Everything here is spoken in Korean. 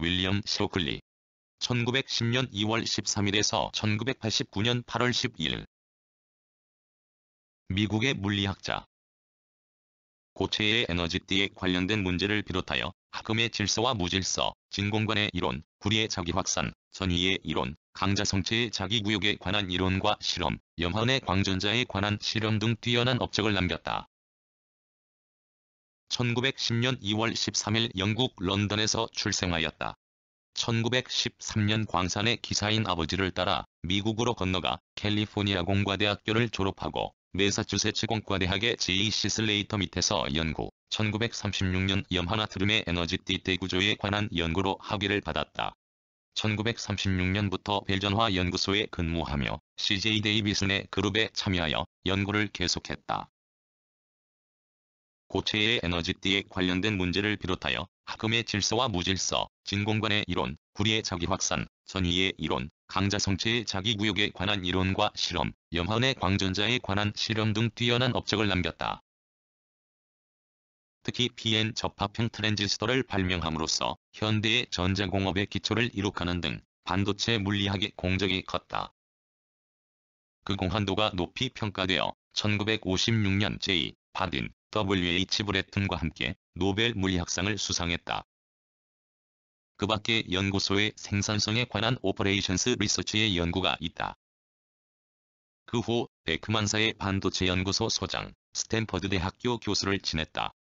윌리엄 시로클리 1910년 2월 13일에서 1989년 8월 1 2일 미국의 물리학자 고체의 에너지띠에 관련된 문제를 비롯하여 학음의 질서와 무질서, 진공관의 이론, 구리의 자기확산, 전위의 이론, 강자성체의 자기구역에 관한 이론과 실험, 염화원의 광전자에 관한 실험 등 뛰어난 업적을 남겼다. 1910년 2월 13일 영국 런던에서 출생하였다. 1913년 광산의 기사인 아버지를 따라 미국으로 건너가 캘리포니아 공과대학교를 졸업하고 메사추세츠 공과대학의 J.C. E 슬레이터 밑에서 연구, 1936년 염화나트륨의 에너지 띠대 구조에 관한 연구로 학위를 받았다. 1936년부터 벨전화 연구소에 근무하며 CJ 데이비슨의 그룹에 참여하여 연구를 계속했다. 고체의 에너지띠에 관련된 문제를 비롯하여 학음의 질서와 무질서, 진공관의 이론, 구리의 자기확산, 전위의 이론, 강자성체의 자기구역에 관한 이론과 실험, 염화원의 광전자에 관한 실험 등 뛰어난 업적을 남겼다. 특히 PN 접합형 트랜지스터를 발명함으로써 현대의 전자공업의 기초를 이룩하는 등 반도체 물리학의 공적이 컸다. 그 공한도가 높이 평가되어 1956년 제2 바딘 W.H. 브레튼과 함께 노벨 물리학상을 수상했다. 그 밖에 연구소의 생산성에 관한 오퍼레이션스 리서치의 연구가 있다. 그후 베크만사의 반도체 연구소 소장, 스탠퍼드 대학교 교수를 지냈다.